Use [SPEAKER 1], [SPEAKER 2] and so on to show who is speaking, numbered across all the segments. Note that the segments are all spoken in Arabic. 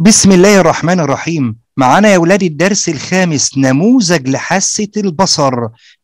[SPEAKER 1] بسم الله الرحمن الرحيم معانا يا ولادي الدرس الخامس نموذج لحاسة البصر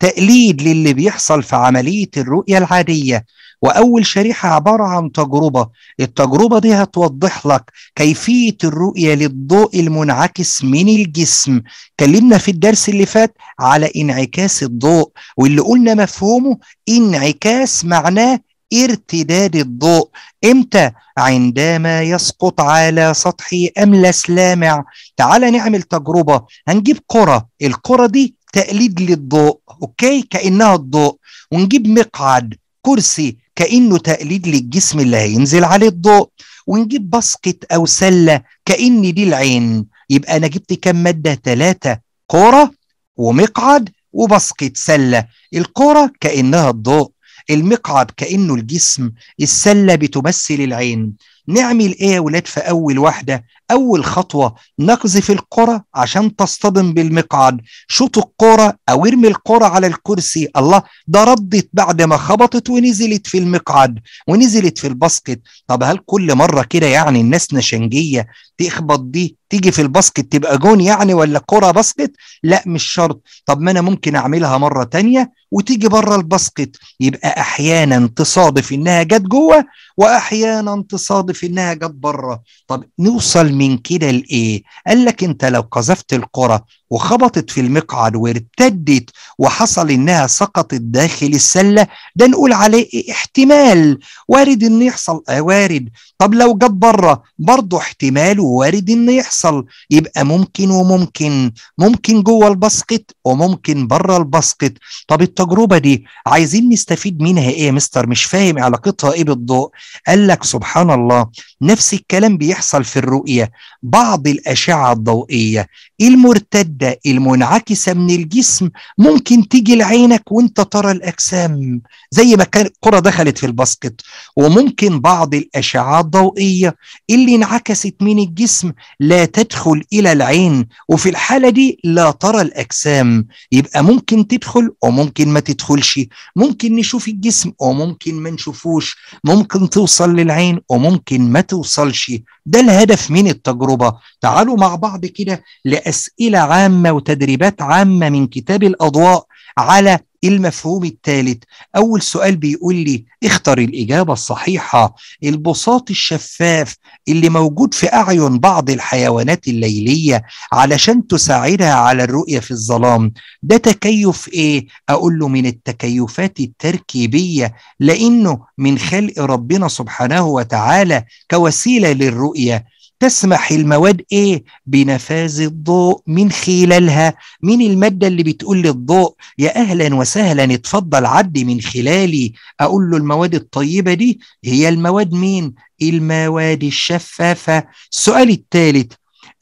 [SPEAKER 1] تقليد للي بيحصل في عملية الرؤية العادية وأول شريحة عبارة عن تجربة التجربة دي هتوضح لك كيفية الرؤية للضوء المنعكس من الجسم اتكلمنا في الدرس اللي فات على انعكاس الضوء واللي قلنا مفهومه انعكاس معناه ارتداد الضوء امتى عندما يسقط على سطح املس لامع تعال نعمل تجربة هنجيب كرة الكرة دي تقليد للضوء اوكي كأنها الضوء ونجيب مقعد كرسي كأنه تقليد للجسم اللي هينزل عليه الضوء ونجيب بسكت أو سلة كأن دي العين يبقى أنا جبت كم مادة ثلاثة كرة ومقعد وبسكت سلة الكرة كأنها الضوء المقعد كأنه الجسم السلة بتمثل العين نعمل ايه يا ولاد في اول واحده اول خطوه نقذف الكره عشان تصطدم بالمقعد شوط الكره او ارمي الكره على الكرسي الله ده ردت بعد ما خبطت ونزلت في المقعد ونزلت في الباسكت طب هل كل مره كده يعني الناس نشنجيه تخبط دي تيجي في الباسكت تبقى جون يعني ولا كره باسكت لا مش شرط طب ما انا ممكن اعملها مره تانية وتيجي بره الباسكت يبقى احيانا تصادف انها جت جوه واحيانا تصادف انها جت بره طب نوصل من كده لايه قال لك انت لو قذفت الكره وخبطت في المقعد وارتدت وحصل انها سقطت داخل السله ده نقول عليه احتمال وارد ان يحصل اه وارد طب لو جت بره برضه احتمال وارد ان يحصل يبقى ممكن وممكن ممكن جوه الباسكت وممكن بره الباسكت طب التجربه دي عايزين نستفيد منها ايه يا مستر مش فاهم علاقتها ايه بالضوء قال لك سبحان الله نفس الكلام بيحصل في الرؤية بعض الأشعة الضوئية المرتدة المنعكسة من الجسم ممكن تيجي لعينك وانت ترى الأجسام زي ما كان الكرة دخلت في الباسكت وممكن بعض الأشعة الضوئية اللي انعكست من الجسم لا تدخل إلى العين وفي الحالة دي لا ترى الأجسام يبقى ممكن تدخل وممكن ما تدخلش ممكن نشوف الجسم وممكن ما نشوفوش ممكن توصل للعين وممكن ما توصلش ده الهدف من التجربة تعالوا مع بعض كده لأسئلة عامة وتدريبات عامة من كتاب الأضواء على إيه المفهوم الثالث أول سؤال بيقول لي اختر الإجابة الصحيحة البساط الشفاف اللي موجود في أعين بعض الحيوانات الليلية علشان تساعدها على الرؤية في الظلام ده تكيف إيه؟ أقول له من التكيفات التركيبية لأنه من خلق ربنا سبحانه وتعالى كوسيلة للرؤية تسمح المواد ايه بنفاذ الضوء من خلالها مين المادة اللي بتقول للضوء يا اهلا وسهلا اتفضل عدي من خلالي اقول له المواد الطيبة دي هي المواد مين المواد الشفافة السؤال الثالث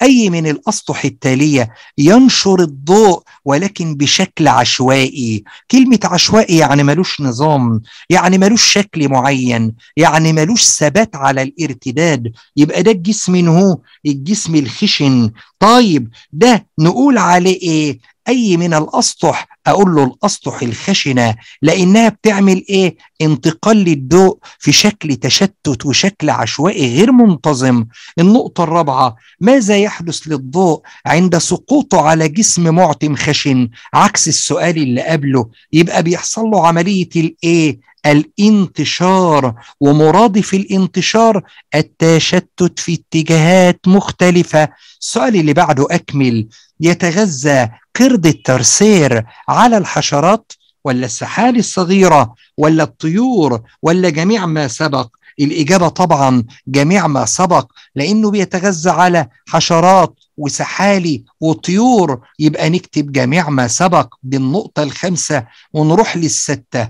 [SPEAKER 1] أي من الأسطح التالية ينشر الضوء ولكن بشكل عشوائي كلمة عشوائي يعني ملوش نظام يعني ملوش شكل معين يعني ملوش ثبات على الارتداد يبقى ده الجسم هو الجسم الخشن طيب ده نقول عليه ايه أي من الأسطح أقول له الأسطح الخشنة لأنها بتعمل إيه؟ انتقال للضوء في شكل تشتت وشكل عشوائي غير منتظم النقطة الرابعة ماذا يحدث للضوء عند سقوطه على جسم معتم خشن عكس السؤال اللي قبله يبقى بيحصل له عملية الإيه؟ الانتشار ومرادف الانتشار التشتت في اتجاهات مختلفه السؤال اللي بعده اكمل يتغذى قرد الترسير على الحشرات ولا السحالي الصغيرة ولا الطيور ولا جميع ما سبق الإجابة طبعا جميع ما سبق لأنه بيتغذى على حشرات وسحالي وطيور يبقى نكتب جميع ما سبق بالنقطة الخامسة ونروح للستة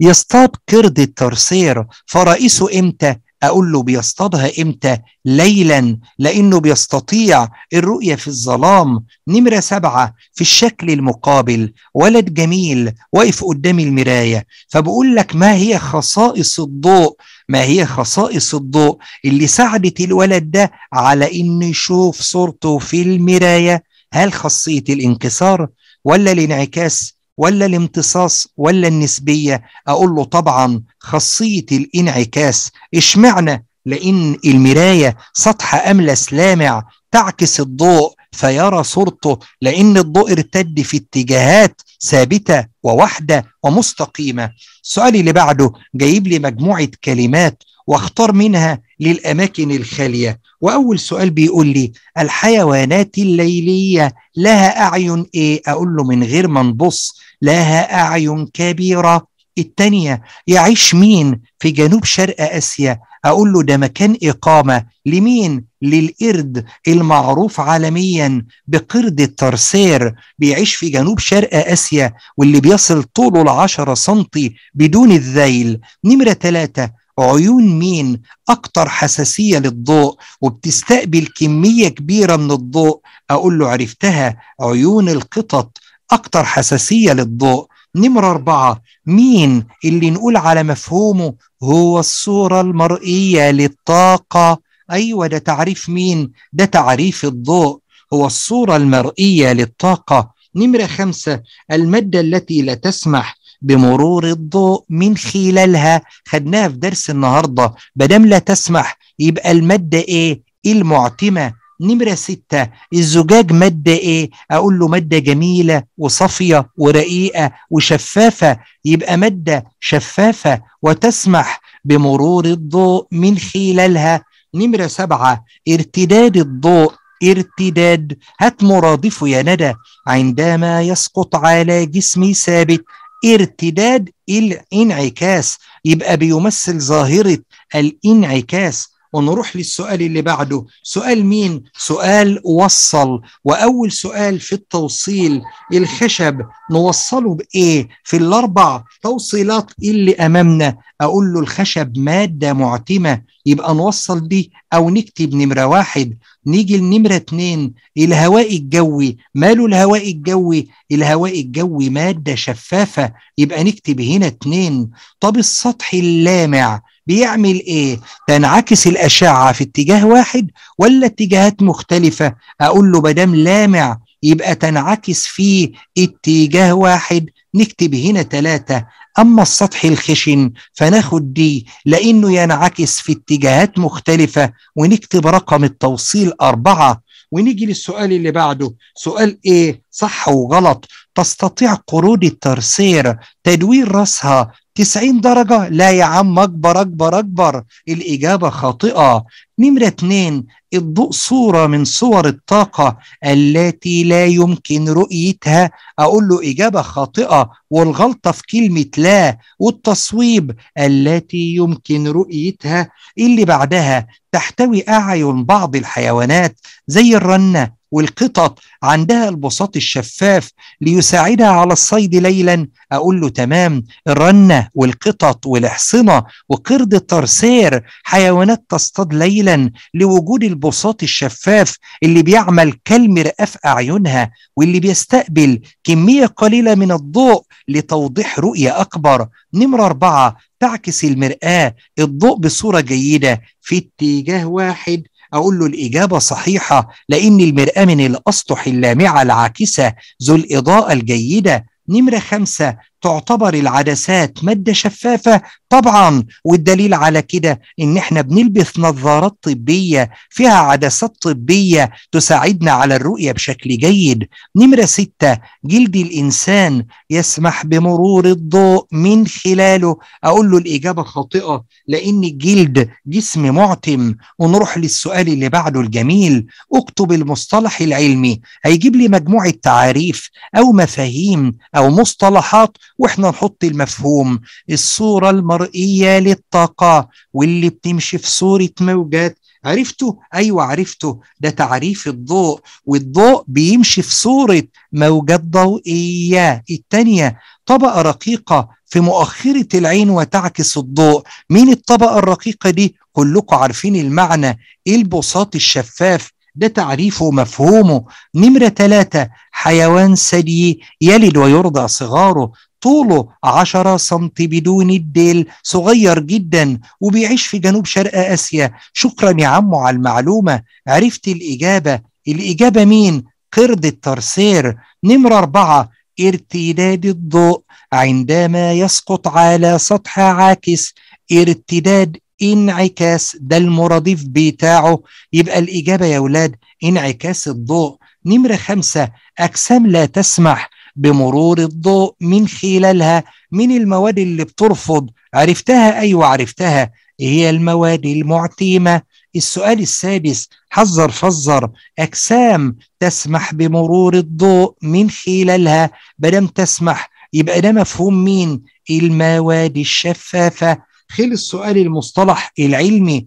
[SPEAKER 1] يصطاد قرد الترسير فرئيسه إمتى؟ اقول له بيصطادها امتى ليلا لانه بيستطيع الرؤيه في الظلام نمره سبعه في الشكل المقابل ولد جميل واقف قدام المرايه فبقول لك ما هي خصائص الضوء ما هي خصائص الضوء اللي ساعدت الولد ده على انه يشوف صورته في المرايه هل خاصيه الانكسار ولا الانعكاس ولا الامتصاص ولا النسبية أقول له طبعا خاصية الانعكاس اشمعنى لأن المراية سطح أملس لامع تعكس الضوء فيرى صورته لأن الضوء ارتد في اتجاهات ثابتة وواحدة ومستقيمة السؤال اللي بعده جايب لي مجموعة كلمات واختار منها للاماكن الخاليه واول سؤال بيقول لي الحيوانات الليليه لها اعين ايه اقول له من غير ما نبص لها اعين كبيره التانية يعيش مين في جنوب شرق آسيا أقول له ده مكان إقامة لمين؟ للقرد المعروف عالميا بقرد الترسير بيعيش في جنوب شرق آسيا واللي بيصل طوله العشرة سنتي بدون الذيل نمرة ثلاثة عيون مين اكتر حساسيه للضوء وبتستقبل كميه كبيره من الضوء اقول له عرفتها عيون القطط اكتر حساسيه للضوء نمرة أربعة مين اللي نقول على مفهومه هو الصورة المرئية للطاقة أيوة ده تعريف مين ده تعريف الضوء هو الصورة المرئية للطاقة نمرة خمسة المادة التي لا تسمح بمرور الضوء من خلالها خدناها في درس النهارده بدم لا تسمح يبقى الماده ايه المعتمه نمرة ستة الزجاج مادة إيه؟ أقول له مادة جميلة وصافية ورقيقة وشفافة يبقى مادة شفافة وتسمح بمرور الضوء من خلالها نمرة سبعة ارتداد الضوء ارتداد هات مرادفه يا ندى عندما يسقط على جسم ثابت ارتداد الانعكاس يبقى بيمثل ظاهرة الانعكاس ونروح للسؤال اللي بعده سؤال مين سؤال وصل واول سؤال في التوصيل الخشب نوصله بايه في الاربع توصيلات اللي امامنا اقول له الخشب ماده معتمه يبقى نوصل دي او نكتب نمره واحد نيجي لنمره اتنين الهواء الجوي ماله الهواء الجوي الهواء الجوي ماده شفافه يبقى نكتب هنا اتنين طب السطح اللامع بيعمل ايه تنعكس الاشعه في اتجاه واحد ولا اتجاهات مختلفه اقول له بدم لامع يبقى تنعكس في اتجاه واحد نكتب هنا ثلاثة أما السطح الخشن فناخد دي لأنه ينعكس في اتجاهات مختلفة ونكتب رقم التوصيل أربعة ونيجي للسؤال اللي بعده سؤال إيه صح وغلط تستطيع قرود الترسير تدوير رأسها 90 درجة لا يا عم أكبر أكبر أكبر الإجابة خاطئة نمرة اتنين الضوء صورة من صور الطاقة التي لا يمكن رؤيتها أقول له إجابة خاطئة والغلطة في كلمة لا والتصويب التي يمكن رؤيتها اللي بعدها تحتوي أعين بعض الحيوانات زي الرنة والقطط عندها البساط الشفاف ليساعدها على الصيد ليلا أقول له تمام الرنة والقطط والاحصنه وقرد الترسير حيوانات تصطاد ليلا لوجود البساط الشفاف اللي بيعمل كالمرآة أعينها واللي بيستقبل كمية قليلة من الضوء لتوضيح رؤية أكبر نمرة أربعة تعكس المرآة الضوء بصورة جيدة في اتجاه واحد أقول له الإجابة صحيحة لأن المرآة من الأسطح اللامعة العاكسة ذو الإضاءة الجيدة نمرة خمسة تعتبر العدسات مادة شفافة طبعا والدليل على كده ان احنا بنلبس نظارات طبية فيها عدسات طبية تساعدنا على الرؤية بشكل جيد نمرة ستة جلد الانسان يسمح بمرور الضوء من خلاله اقول له الاجابة خاطئة لان الجلد جسم معتم ونروح للسؤال اللي بعده الجميل اكتب المصطلح العلمي هيجيب لي مجموعة تعاريف او مفاهيم او مصطلحات واحنا نحط المفهوم الصورة المرئية للطاقة واللي بتمشي في صورة موجات عرفته؟ أيوة عرفته ده تعريف الضوء والضوء بيمشي في صورة موجات ضوئية الثانيه طبقة رقيقة في مؤخرة العين وتعكس الضوء مين الطبقة الرقيقة دي؟ كلكم عارفين المعنى البساط الشفاف ده تعريفه ومفهومه نمرة ثلاثة حيوان ثدي يلد ويرضع صغاره طوله 10 سم بدون الديل صغير جدا وبيعيش في جنوب شرق آسيا شكرا يا عمو على المعلومة عرفت الإجابة الإجابة مين؟ قرد الترسير نمرة أربعة ارتداد الضوء عندما يسقط على سطح عاكس ارتداد انعكاس ده المرادف بتاعه يبقى الإجابة يا ولاد انعكاس الضوء نمرة خمسة أجسام لا تسمح بمرور الضوء من خلالها من المواد اللي بترفض عرفتها أيوة عرفتها إيه هي المواد المعتيمة السؤال السادس حذر فذر أجسام تسمح بمرور الضوء من خلالها بدم تسمح يبقى ده مفهوم مين المواد الشفافة خلص السؤال المصطلح العلمي